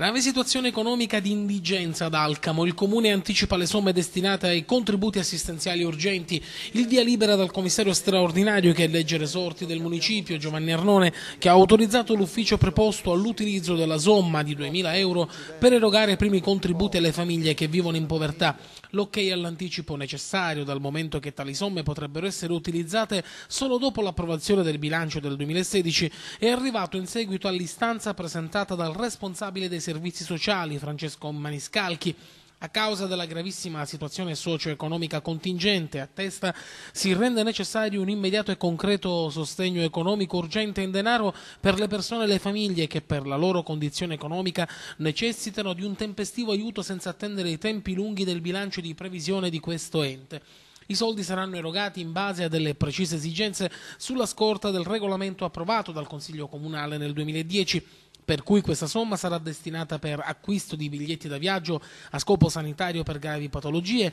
Grave situazione economica di indigenza ad Alcamo. Il comune anticipa le somme destinate ai contributi assistenziali urgenti. Il via libera dal commissario straordinario che è legge resorti del municipio, Giovanni Arnone, che ha autorizzato l'ufficio preposto all'utilizzo della somma di 2.000 euro per erogare i primi contributi alle famiglie che vivono in povertà. L'ok ok all'anticipo necessario dal momento che tali somme potrebbero essere utilizzate solo dopo l'approvazione del bilancio del 2016 è arrivato in seguito all'istanza presentata dal responsabile dei servizi servizi sociali Francesco Maniscalchi. A causa della gravissima situazione socio-economica contingente a testa, si rende necessario un immediato e concreto sostegno economico urgente in denaro per le persone e le famiglie che per la loro condizione economica necessitano di un tempestivo aiuto senza attendere i tempi lunghi del bilancio di previsione di questo ente. I soldi saranno erogati in base a delle precise esigenze sulla scorta del regolamento approvato dal Consiglio Comunale nel 2010 per cui questa somma sarà destinata per acquisto di biglietti da viaggio a scopo sanitario per gravi patologie,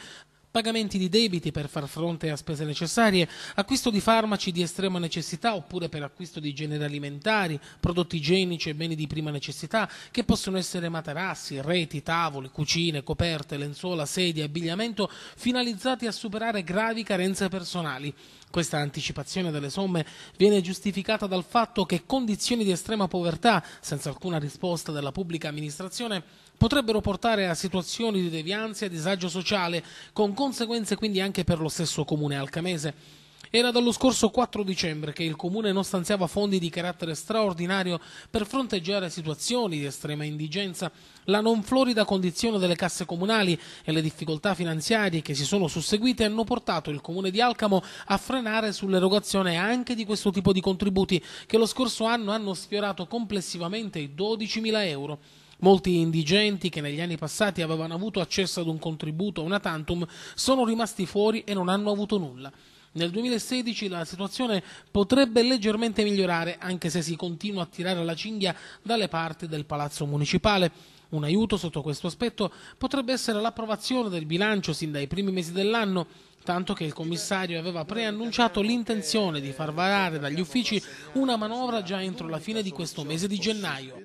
pagamenti di debiti per far fronte a spese necessarie, acquisto di farmaci di estrema necessità oppure per acquisto di generi alimentari, prodotti igienici e beni di prima necessità, che possono essere materassi, reti, tavoli, cucine, coperte, lenzuola, sedie, abbigliamento, finalizzati a superare gravi carenze personali. Questa anticipazione delle somme viene giustificata dal fatto che condizioni di estrema povertà, senza alcuna risposta della pubblica amministrazione, potrebbero portare a situazioni di devianza e disagio sociale, con conseguenze conseguenze quindi anche per lo stesso comune alcamese. Era dallo scorso 4 dicembre che il comune non stanziava fondi di carattere straordinario per fronteggiare situazioni di estrema indigenza, la non florida condizione delle casse comunali e le difficoltà finanziarie che si sono susseguite hanno portato il comune di Alcamo a frenare sull'erogazione anche di questo tipo di contributi che lo scorso anno hanno sfiorato complessivamente i 12.000 euro. Molti indigenti che negli anni passati avevano avuto accesso ad un contributo, una tantum, sono rimasti fuori e non hanno avuto nulla. Nel 2016 la situazione potrebbe leggermente migliorare, anche se si continua a tirare la cinghia dalle parti del palazzo municipale. Un aiuto sotto questo aspetto potrebbe essere l'approvazione del bilancio sin dai primi mesi dell'anno, tanto che il commissario aveva preannunciato l'intenzione di far varare dagli uffici una manovra già entro la fine di questo mese di gennaio.